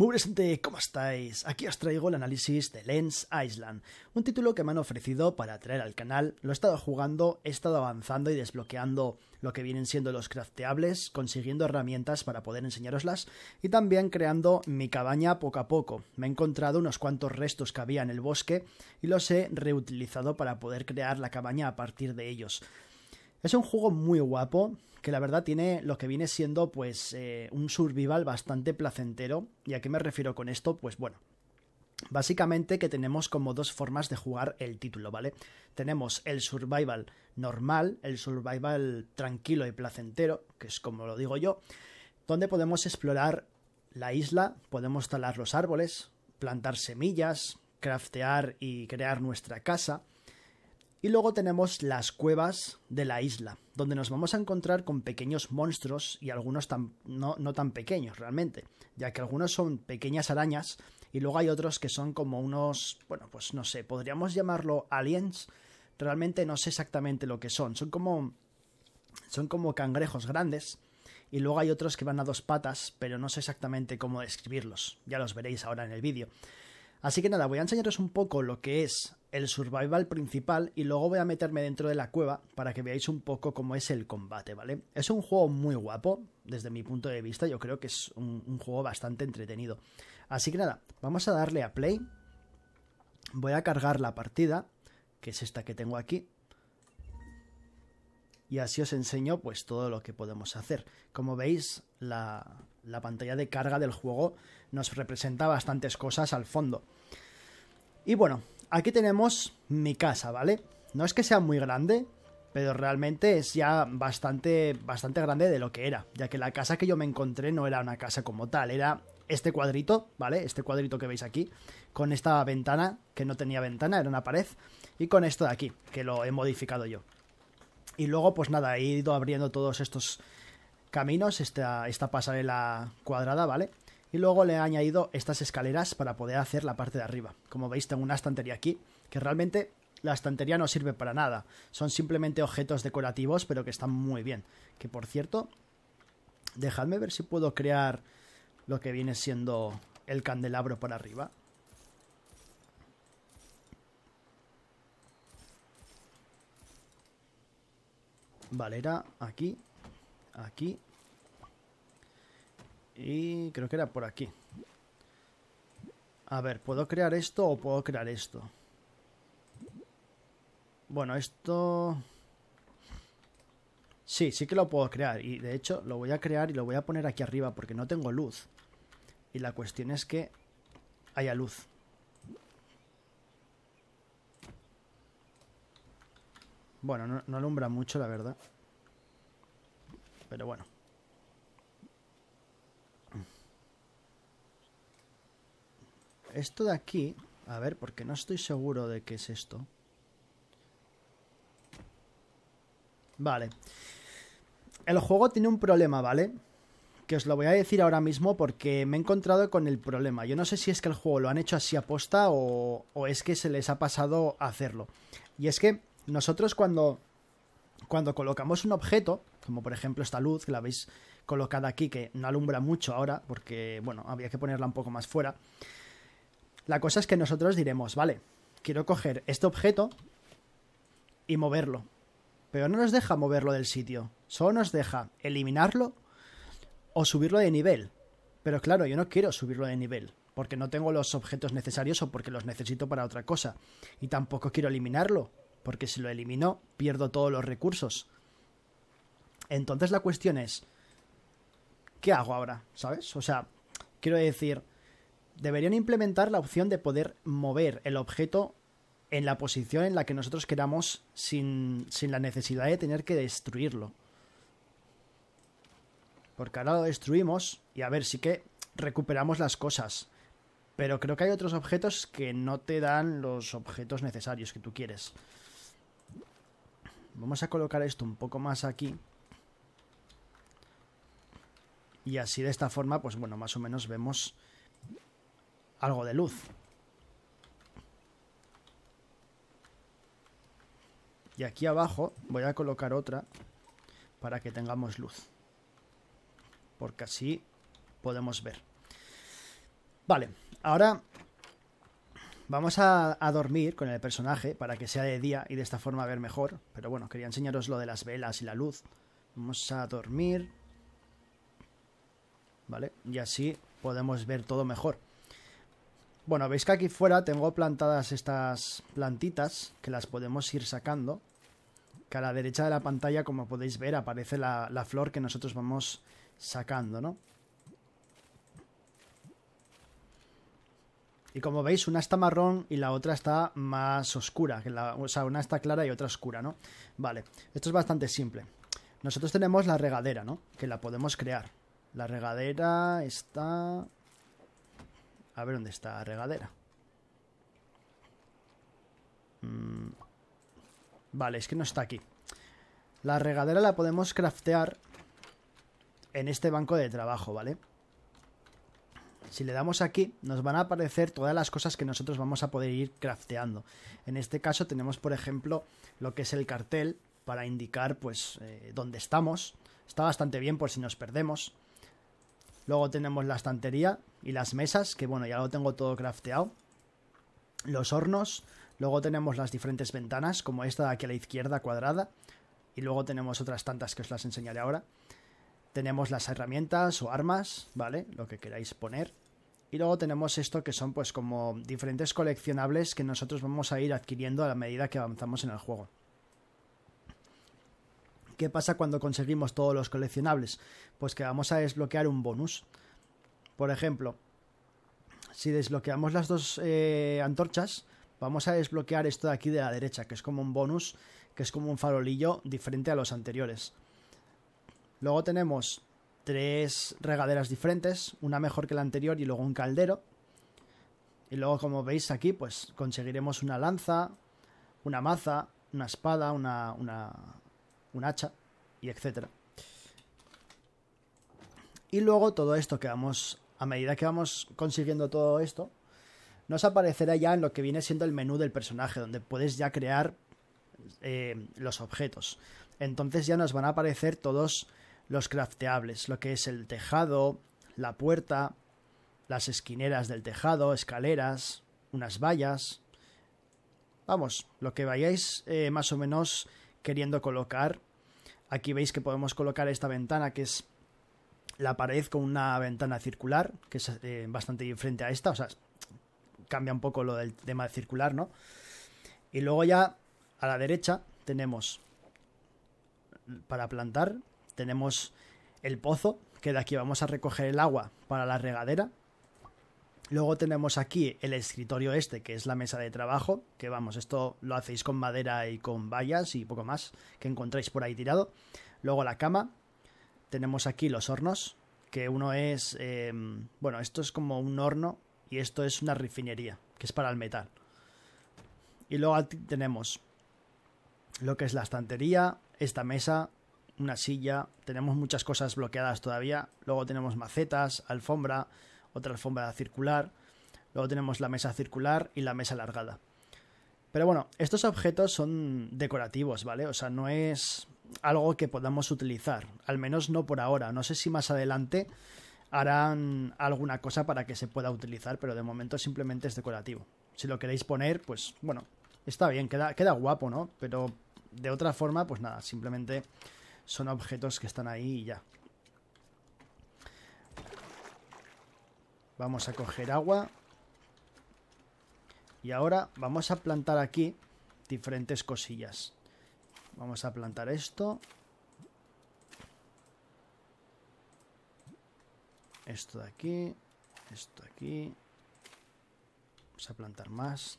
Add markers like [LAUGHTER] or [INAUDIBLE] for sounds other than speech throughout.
Muy presente! ¿cómo estáis? Aquí os traigo el análisis de Lens Island, un título que me han ofrecido para traer al canal. Lo he estado jugando, he estado avanzando y desbloqueando lo que vienen siendo los crafteables, consiguiendo herramientas para poder enseñaroslas y también creando mi cabaña poco a poco. Me he encontrado unos cuantos restos que había en el bosque y los he reutilizado para poder crear la cabaña a partir de ellos. Es un juego muy guapo, que la verdad tiene lo que viene siendo pues eh, un survival bastante placentero. ¿Y a qué me refiero con esto? Pues bueno, Básicamente que tenemos como dos formas de jugar el título, ¿vale? Tenemos el survival normal, el survival tranquilo y placentero, que es como lo digo yo, donde podemos explorar la isla, podemos talar los árboles, plantar semillas, craftear y crear nuestra casa, y luego tenemos las cuevas de la isla, donde nos vamos a encontrar con pequeños monstruos y algunos tan, no, no, tan pequeños realmente, ya que algunos son pequeñas arañas y luego hay otros que son como unos, bueno, pues no sé, podríamos llamarlo aliens. Realmente no sé exactamente lo que son, son como son como cangrejos grandes y luego hay otros que van a dos patas, pero no sé exactamente cómo describirlos. Ya los veréis ahora en el vídeo. Así que nada, voy a enseñaros un poco lo que es el survival principal y luego voy a meterme dentro de la cueva para que veáis un poco cómo es el combate, ¿vale? Es un juego muy guapo, desde mi punto de vista, yo creo que es un, juego bastante entretenido. Así que nada, vamos a darle a play. Voy a cargar la partida, que es esta que tengo aquí. Y así os enseño pues todo lo que podemos hacer. Como veis, la, la pantalla de carga del juego nos representa bastantes cosas al fondo. Y bueno, aquí tenemos mi casa, ¿vale? No es que sea muy grande, pero realmente es ya bastante, bastante grande de lo que era, ya que la casa que yo me encontré no era una casa como tal, era este cuadrito, ¿vale? Este cuadrito que veis aquí, con esta ventana, que no tenía ventana, era una pared, y con esto de aquí, que lo he modificado yo. Y luego, pues nada, he ido abriendo todos estos caminos, esta, esta pasarela cuadrada, ¿vale? y luego le he añadido estas escaleras para poder hacer la parte de arriba. Como veis tengo una estantería aquí, que realmente la estantería no sirve para nada, son simplemente objetos decorativos pero que están muy bien. Que por cierto, dejadme ver si puedo crear lo que viene siendo el candelabro para arriba. valera aquí, aquí y creo que era por aquí. A ver, ¿puedo crear esto o puedo crear esto? Bueno, esto... Sí, sí que lo puedo crear. Y de hecho lo voy a crear y lo voy a poner aquí arriba porque no tengo luz. Y la cuestión es que haya luz. Bueno, no, no alumbra mucho, la verdad. Pero bueno. Esto de aquí... A ver, porque no estoy seguro de qué es esto. Vale. El juego tiene un problema, ¿vale? Que os lo voy a decir ahora mismo porque me he encontrado con el problema. Yo no sé si es que el juego lo han hecho así aposta o, o es que se les ha pasado hacerlo. Y es que nosotros cuando, cuando colocamos un objeto, como por ejemplo esta luz que la habéis colocada aquí, que no alumbra mucho ahora porque, bueno, había que ponerla un poco más fuera. La cosa es que nosotros diremos, vale, quiero coger este objeto y moverlo. Pero no nos deja moverlo del sitio. Solo nos deja eliminarlo o subirlo de nivel. Pero claro, yo no quiero subirlo de nivel. Porque no tengo los objetos necesarios o porque los necesito para otra cosa. Y tampoco quiero eliminarlo. Porque si lo elimino, pierdo todos los recursos. Entonces la cuestión es... ¿Qué hago ahora? ¿Sabes? O sea, quiero decir deberían implementar la opción de poder mover el objeto en la posición en la que nosotros queramos sin, la necesidad de tener que destruirlo. Porque ahora lo destruimos y a ver, sí que recuperamos las cosas. Pero creo que hay otros objetos que no te dan los objetos necesarios que tú quieres. Vamos a colocar esto un poco más aquí. Y así de esta forma, pues bueno, más o menos vemos algo de luz. Y aquí abajo voy a colocar otra para que tengamos luz. Porque así podemos ver. Vale, ahora vamos a, dormir con el personaje para que sea de día y de esta forma ver mejor. Pero bueno, quería enseñaros lo de las velas y la luz. Vamos a dormir. Vale, y así podemos ver todo mejor. Bueno, veis que aquí fuera tengo plantadas estas plantitas que las podemos ir sacando. Que a la derecha de la pantalla, como podéis ver, aparece la, flor que nosotros vamos sacando, ¿no? Y como veis, una está marrón y la otra está más oscura. Que la, o sea, una está clara y otra oscura, ¿no? Vale, esto es bastante simple. Nosotros tenemos la regadera, ¿no? Que la podemos crear. La regadera está... A ver dónde está la regadera. Mm. Vale, es que no está aquí. La regadera la podemos craftear en este banco de trabajo, ¿vale? Si le damos aquí, nos van a aparecer todas las cosas que nosotros vamos a poder ir crafteando. En este caso tenemos, por ejemplo, lo que es el cartel para indicar, pues, eh, dónde estamos. Está bastante bien por si nos perdemos. Luego tenemos la estantería y las mesas, que bueno, ya lo tengo todo crafteado. Los hornos. Luego tenemos las diferentes ventanas, como esta de aquí a la izquierda, cuadrada. Y luego tenemos otras tantas que os las enseñaré ahora. Tenemos las herramientas o armas, ¿vale? Lo que queráis poner. Y luego tenemos esto que son pues como diferentes coleccionables que nosotros vamos a ir adquiriendo a la medida que avanzamos en el juego. ¿Qué pasa cuando conseguimos todos los coleccionables? Pues que vamos a desbloquear un bonus. Por ejemplo, si desbloqueamos las dos eh, antorchas, vamos a desbloquear esto de aquí de la derecha, que es como un bonus, que es como un farolillo diferente a los anteriores. Luego tenemos tres regaderas diferentes, una mejor que la anterior y luego un caldero. Y luego, como veis aquí, pues conseguiremos una lanza, una maza, una espada, una, una, un hacha y etcétera. Y luego todo esto que vamos, a medida que vamos consiguiendo todo esto, nos aparecerá ya en lo que viene siendo el menú del personaje, donde puedes ya crear eh, los objetos. Entonces ya nos van a aparecer todos los crafteables, lo que es el tejado, la puerta, las esquineras del tejado, escaleras, unas vallas. Vamos, lo que vayáis eh, más o menos queriendo colocar. Aquí veis que podemos colocar esta ventana que es la pared con una ventana circular, que es eh, bastante diferente a esta, o sea, cambia un poco lo del tema de circular, ¿no? Y luego ya a la derecha tenemos para plantar, tenemos el pozo, que de aquí vamos a recoger el agua para la regadera, Luego tenemos aquí el escritorio este, que es la mesa de trabajo, que vamos, esto lo hacéis con madera y con vallas y poco más que encontráis por ahí tirado. Luego la cama. Tenemos aquí los hornos, que uno es, eh, bueno, esto es como un horno y esto es una refinería, que es para el metal. Y luego aquí tenemos lo que es la estantería, esta mesa, una silla, tenemos muchas cosas bloqueadas todavía. Luego tenemos macetas, alfombra, otra alfombra circular, luego tenemos la mesa circular y la mesa alargada. Pero bueno, estos objetos son decorativos, ¿vale? O sea, no es algo que podamos utilizar, al menos no por ahora. No sé si más adelante harán alguna cosa para que se pueda utilizar, pero de momento simplemente es decorativo. Si lo queréis poner, pues bueno, está bien, queda, queda guapo, ¿no? Pero de otra forma, pues nada, simplemente son objetos que están ahí y ya. Vamos a coger agua. Y ahora vamos a plantar aquí diferentes cosillas. Vamos a plantar esto. Esto de aquí. Esto de aquí. Vamos a plantar más.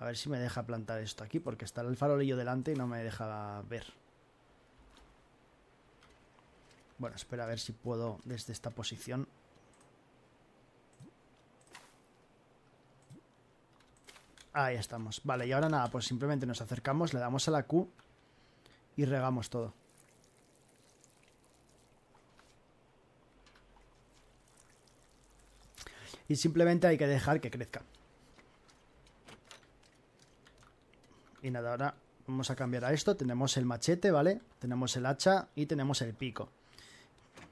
A ver si me deja plantar esto aquí porque está el farolillo delante y no me deja ver. Bueno, espera a ver si puedo desde esta posición Ahí estamos. Vale, y ahora nada, pues simplemente nos acercamos, le damos a la Q y regamos todo. Y simplemente hay que dejar que crezca. Y nada, ahora vamos a cambiar a esto. Tenemos el machete, ¿vale? Tenemos el hacha y tenemos el pico.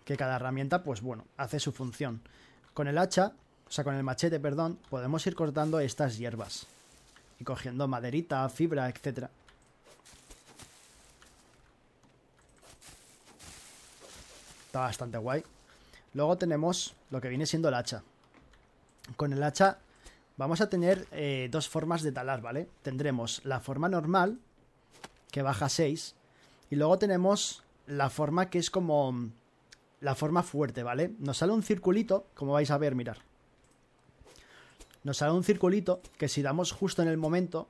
Que cada herramienta, pues bueno, hace su función. Con el hacha, o sea, con el machete, perdón, podemos ir cortando estas hierbas. Y cogiendo maderita, fibra, etc. Está bastante guay. Luego tenemos lo que viene siendo el hacha. Con el hacha vamos a tener eh, dos formas de talar, ¿vale? Tendremos la forma normal, que baja 6. Y luego tenemos la forma que es como la forma fuerte, ¿vale? Nos sale un circulito, como vais a ver, mirar nos sale un circulito que si damos justo en el momento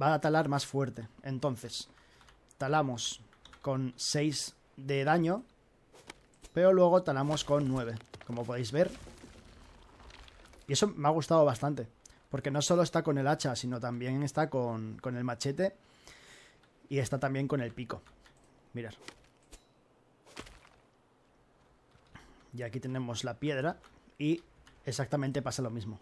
va a talar más fuerte. Entonces, talamos con 6 de daño, pero luego talamos con 9, como podéis ver. Y eso me ha gustado bastante, porque no solo está con el hacha, sino también está con, con el machete y está también con el pico. Mirad. Y aquí tenemos la piedra y exactamente pasa lo mismo.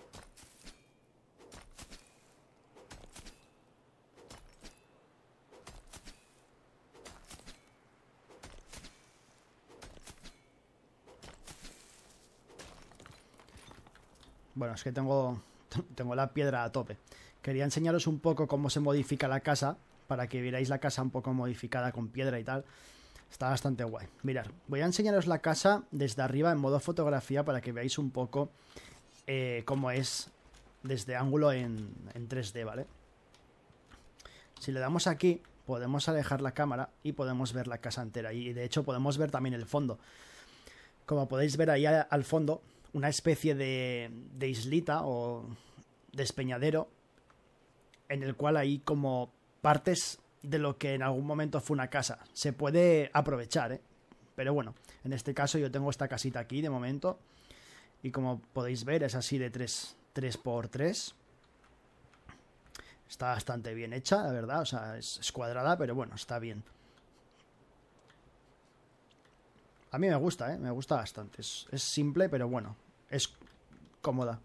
Bueno, es que tengo, [LAUGHS] tengo la piedra a tope. Quería enseñaros un poco cómo se modifica la casa, para que vierais la casa un poco modificada con piedra y tal. Está bastante guay. Mirad, voy a enseñaros la casa desde arriba en modo fotografía para que veáis un poco eh, cómo es desde ángulo en, en 3D, ¿vale? Si le damos aquí, podemos alejar la cámara y podemos ver la casa entera. Y de hecho podemos ver también el fondo. Como podéis ver ahí al fondo, una especie de, de islita o despeñadero en el cual hay como partes de lo que en algún momento fue una casa. Se puede aprovechar, ¿eh? Pero bueno, en este caso yo tengo esta casita aquí de momento. Y como podéis ver, es así de 3x3. Está bastante bien hecha, la verdad. O sea, es, cuadrada, pero bueno, está bien. A mí me gusta, ¿eh? Me gusta bastante. Es, simple, pero bueno. Es cómoda.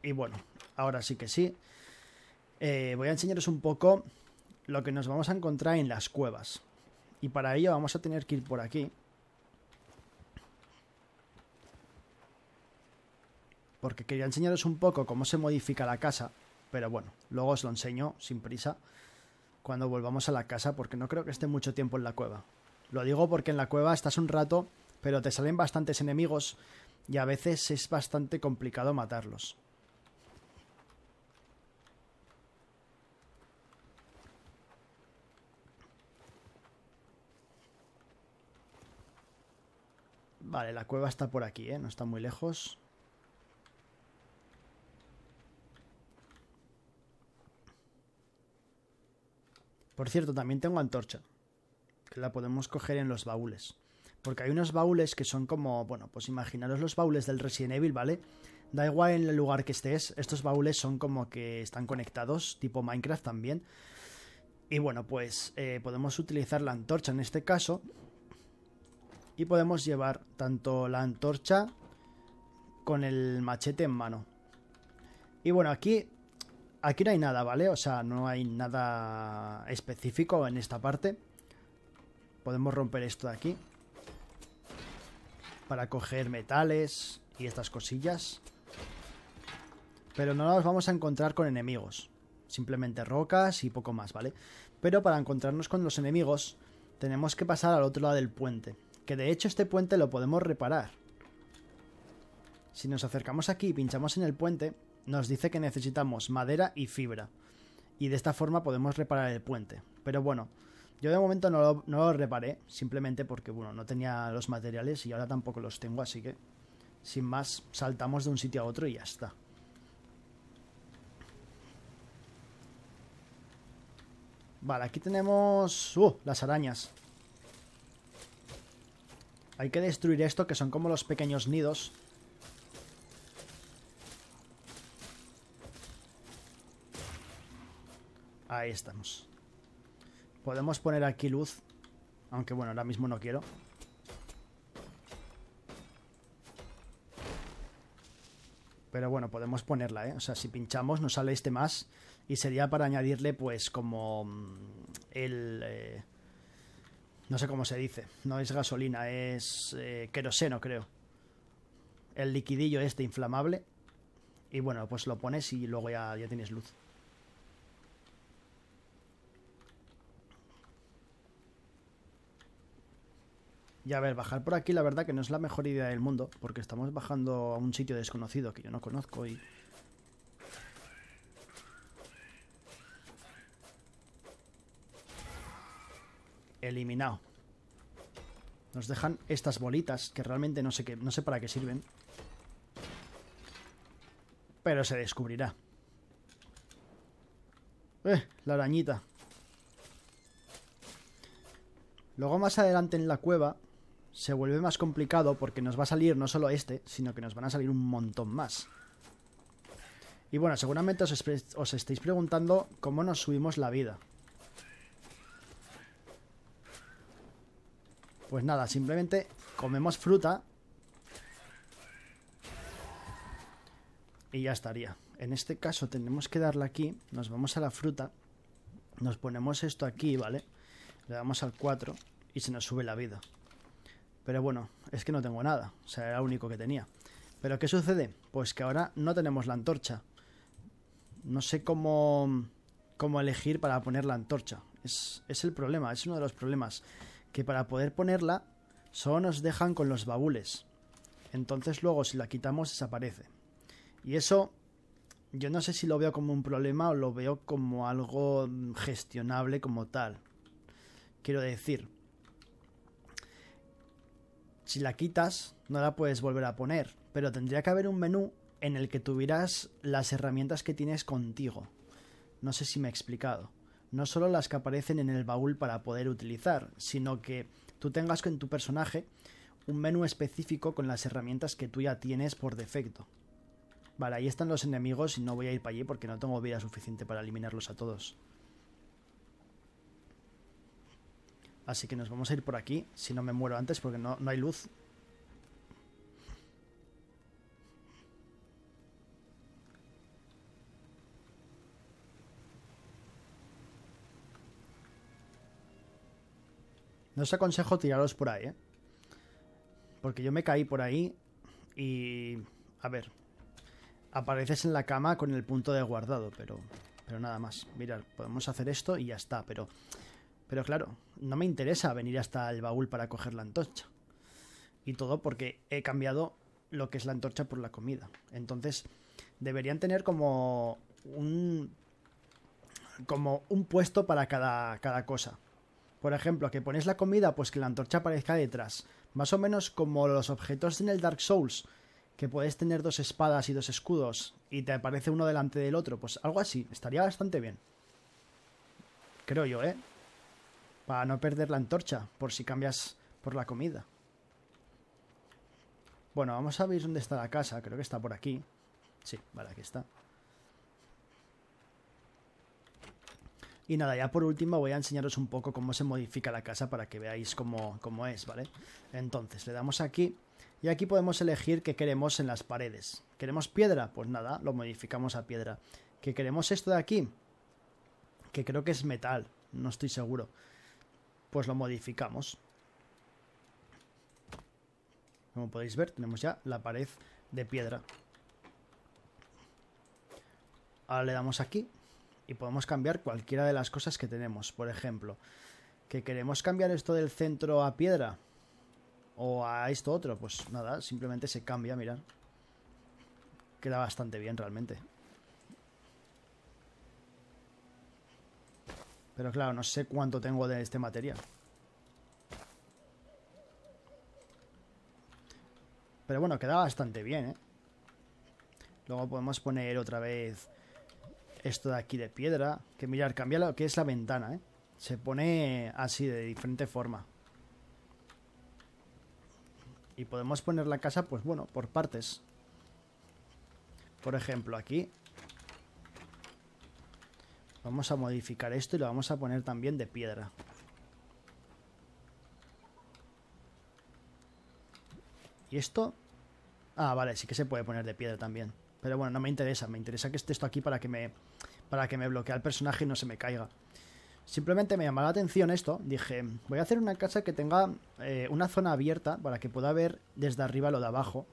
Y bueno, ahora sí que sí. Eh, voy a enseñaros un poco lo que nos vamos a encontrar en las cuevas. Y para ello vamos a tener que ir por aquí. Porque quería enseñaros un poco cómo se modifica la casa. Pero bueno, luego os lo enseño sin prisa cuando volvamos a la casa porque no creo que esté mucho tiempo en la cueva. Lo digo porque en la cueva estás un rato, pero te salen bastantes enemigos y a veces es bastante complicado matarlos. Vale, la cueva está por aquí, ¿eh? No está muy lejos. Por cierto, también tengo antorcha, que la podemos coger en los baúles. Porque hay unos baúles que son como, bueno, pues imaginaros los baúles del Resident Evil, ¿vale? Da igual en el lugar que estés, estos baúles son como que están conectados, tipo Minecraft también. Y bueno, pues eh, podemos utilizar la antorcha en este caso. Y podemos llevar tanto la antorcha con el machete en mano. Y bueno, aquí Aquí no hay nada, ¿vale? O sea, no hay nada específico en esta parte. Podemos romper esto de aquí. Para coger metales y estas cosillas. Pero no nos vamos a encontrar con enemigos. Simplemente rocas y poco más, ¿vale? Pero para encontrarnos con los enemigos, tenemos que pasar al otro lado del puente. Que de hecho este puente lo podemos reparar. Si nos acercamos aquí y pinchamos en el puente, nos dice que necesitamos madera y fibra. Y de esta forma podemos reparar el puente. Pero bueno, yo de momento no lo, reparé, simplemente porque bueno, no tenía los materiales y ahora tampoco los tengo, así que sin más saltamos de un sitio a otro y ya está. Vale, aquí tenemos... ¡Uh! Las arañas. Hay que destruir esto, que son como los pequeños nidos Ahí estamos. Podemos poner aquí luz. Aunque bueno, ahora mismo no quiero. Pero bueno, podemos ponerla, ¿eh? O sea, si pinchamos nos sale este más. Y sería para añadirle pues como mm, el... Eh, no sé cómo se dice. No es gasolina, es eh, queroseno creo. El liquidillo este inflamable. Y bueno, pues lo pones y luego ya, ya tienes luz. Y a ver, bajar por aquí la verdad que no es la mejor idea del mundo, porque estamos bajando a un sitio desconocido que yo no conozco y... Eliminado. Nos dejan estas bolitas que realmente no sé, qué, no sé para qué sirven. Pero se descubrirá. Eh, la arañita. Luego más adelante en la cueva se vuelve más complicado porque nos va a salir no solo este, sino que nos van a salir un montón más. Y bueno, seguramente os, os estáis preguntando cómo nos subimos la vida. Pues nada, simplemente comemos fruta. Y ya estaría. En este caso tenemos que darle aquí. Nos vamos a la fruta. Nos ponemos esto aquí, ¿vale? Le damos al 4 y se nos sube la vida. Pero bueno, es que no tengo nada. O sea, era lo único que tenía. Pero ¿qué sucede? Pues que ahora no tenemos la antorcha. No sé cómo, cómo elegir para poner la antorcha. Es, es el problema, es uno de los problemas. Que para poder ponerla, solo nos dejan con los baúles. Entonces luego si la quitamos desaparece. Y eso yo no sé si lo veo como un problema o lo veo como algo gestionable como tal. Quiero decir, si la quitas, no la puedes volver a poner, pero tendría que haber un menú en el que tuvieras las herramientas que tienes contigo. No sé si me he explicado. No solo las que aparecen en el baúl para poder utilizar, sino que tú tengas en tu personaje un menú específico con las herramientas que tú ya tienes por defecto. Vale, ahí están los enemigos y no voy a ir para allí porque no tengo vida suficiente para eliminarlos a todos. Así que nos vamos a ir por aquí, si no me muero antes, porque no, hay luz. No os aconsejo tiraros por ahí, ¿eh? Porque yo me caí por ahí y... A ver. Apareces en la cama con el punto de guardado, pero... Pero nada más. Mirad, podemos hacer esto y ya está, pero... Pero claro, no me interesa venir hasta el baúl para coger la antorcha. Y todo porque he cambiado lo que es la antorcha por la comida. Entonces, deberían tener como un como un puesto para cada, cada cosa. Por ejemplo, que pones la comida, pues que la antorcha aparezca detrás. Más o menos como los objetos en el Dark Souls, que puedes tener dos espadas y dos escudos y te aparece uno delante del otro. Pues algo así, estaría bastante bien. Creo yo, ¿eh? Para no perder la antorcha, por si cambias por la comida. Bueno, vamos a ver dónde está la casa. Creo que está por aquí. Sí, vale, aquí está. Y nada, ya por último voy a enseñaros un poco cómo se modifica la casa para que veáis cómo, es, ¿vale? Entonces, le damos aquí y aquí podemos elegir qué queremos en las paredes. ¿Queremos piedra? Pues nada, lo modificamos a piedra. ¿Qué queremos esto de aquí? Que creo que es metal, no estoy seguro pues lo modificamos. Como podéis ver, tenemos ya la pared de piedra. Ahora le damos aquí y podemos cambiar cualquiera de las cosas que tenemos. Por ejemplo, que queremos cambiar esto del centro a piedra o a esto otro. Pues nada, simplemente se cambia, mirad. Queda bastante bien realmente. Pero claro, no sé cuánto tengo de este material. Pero bueno, queda bastante bien, ¿eh? Luego podemos poner otra vez esto de aquí de piedra. Que mirar, cambia lo que es la ventana, ¿eh? Se pone así, de diferente forma. Y podemos poner la casa, pues bueno, por partes. Por ejemplo, aquí Vamos a modificar esto y lo vamos a poner también de piedra. ¿Y esto? Ah, vale, sí que se puede poner de piedra también. Pero bueno, no me interesa. Me interesa que esté esto aquí para que me, para que me bloquee al personaje y no se me caiga. Simplemente me llamó la atención esto. Dije, voy a hacer una casa que tenga eh, una zona abierta para que pueda ver desde arriba lo de abajo.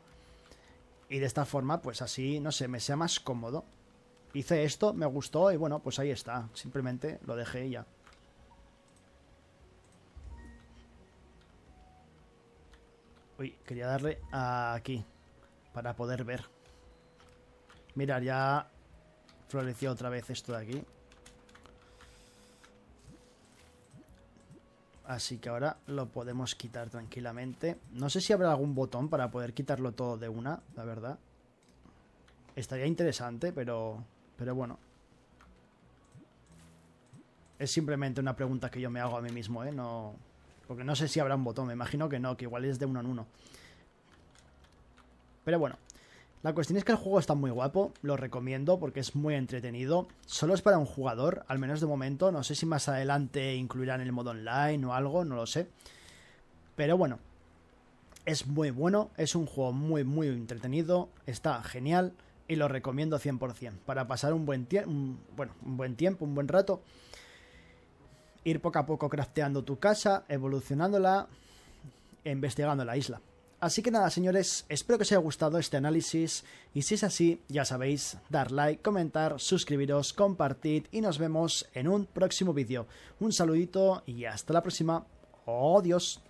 Y de esta forma, pues así, no sé, me sea más cómodo hice esto, me gustó y bueno, pues ahí está. Simplemente lo dejé y ya. Uy, quería darle aquí para poder ver. Mirad, ya floreció otra vez esto de aquí. Así que ahora lo podemos quitar tranquilamente. No sé si habrá algún botón para poder quitarlo todo de una, la verdad. Estaría interesante, pero... Pero bueno. Es simplemente una pregunta que yo me hago a mí mismo, ¿eh? No... Porque no sé si habrá un botón, me imagino que no, que igual es de uno en uno. Pero bueno, la cuestión es que el juego está muy guapo, lo recomiendo porque es muy entretenido. Solo es para un jugador, al menos de momento. No sé si más adelante incluirán el modo online o algo, no lo sé. Pero bueno, es muy bueno, es un juego muy, muy entretenido, está genial y lo recomiendo 100%. Para pasar un buen, tiempo bueno, un buen tiempo, un buen rato. Ir poco a poco crafteando tu casa, evolucionándola, e investigando la isla. Así que nada, señores, espero que os haya gustado este análisis y si es así, ya sabéis, dar like, comentar, suscribiros, compartir y nos vemos en un próximo vídeo. Un saludito y hasta la próxima. ¡Oh, Dios!